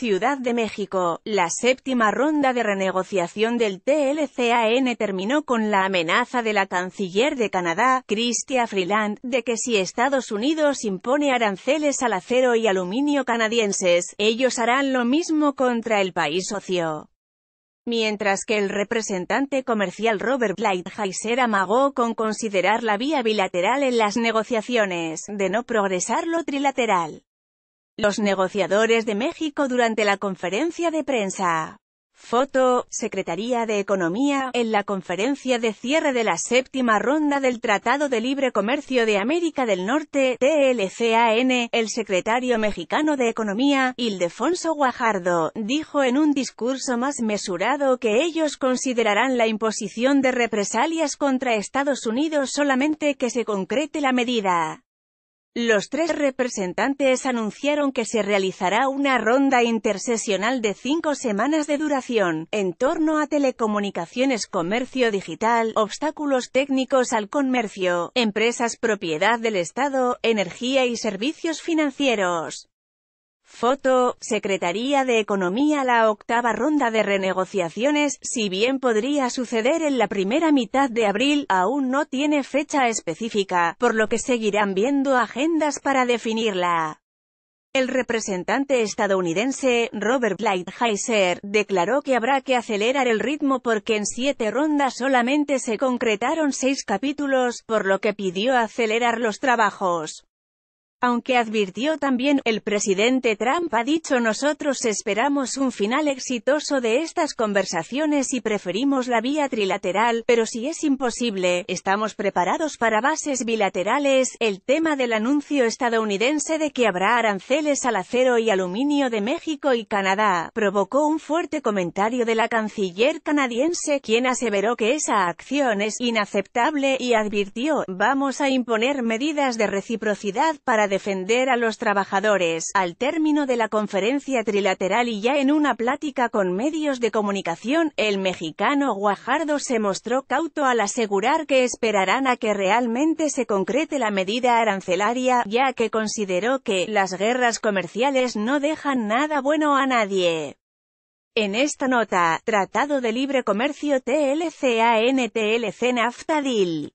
Ciudad de México, la séptima ronda de renegociación del TLCAN terminó con la amenaza de la canciller de Canadá, Chrystia Freeland, de que si Estados Unidos impone aranceles al acero y aluminio canadienses, ellos harán lo mismo contra el país socio. Mientras que el representante comercial Robert Lighthizer amagó con considerar la vía bilateral en las negociaciones, de no progresar lo trilateral. Los negociadores de México durante la conferencia de prensa. Foto, Secretaría de Economía, en la conferencia de cierre de la séptima ronda del Tratado de Libre Comercio de América del Norte, TLCAN, el secretario mexicano de Economía, Ildefonso Guajardo, dijo en un discurso más mesurado que ellos considerarán la imposición de represalias contra Estados Unidos solamente que se concrete la medida. Los tres representantes anunciaron que se realizará una ronda intersesional de cinco semanas de duración, en torno a telecomunicaciones, comercio digital, obstáculos técnicos al comercio, empresas propiedad del Estado, energía y servicios financieros. Foto, Secretaría de Economía La octava ronda de renegociaciones, si bien podría suceder en la primera mitad de abril, aún no tiene fecha específica, por lo que seguirán viendo agendas para definirla. El representante estadounidense, Robert Lighthizer, declaró que habrá que acelerar el ritmo porque en siete rondas solamente se concretaron seis capítulos, por lo que pidió acelerar los trabajos. Aunque advirtió también, el presidente Trump ha dicho nosotros esperamos un final exitoso de estas conversaciones y preferimos la vía trilateral, pero si es imposible, estamos preparados para bases bilaterales. El tema del anuncio estadounidense de que habrá aranceles al acero y aluminio de México y Canadá, provocó un fuerte comentario de la canciller canadiense, quien aseveró que esa acción es inaceptable y advirtió, vamos a imponer medidas de reciprocidad para defender a los trabajadores, al término de la conferencia trilateral y ya en una plática con medios de comunicación, el mexicano Guajardo se mostró cauto al asegurar que esperarán a que realmente se concrete la medida arancelaria, ya que consideró que las guerras comerciales no dejan nada bueno a nadie. En esta nota, Tratado de Libre Comercio TLCANTLC NAFTA DIL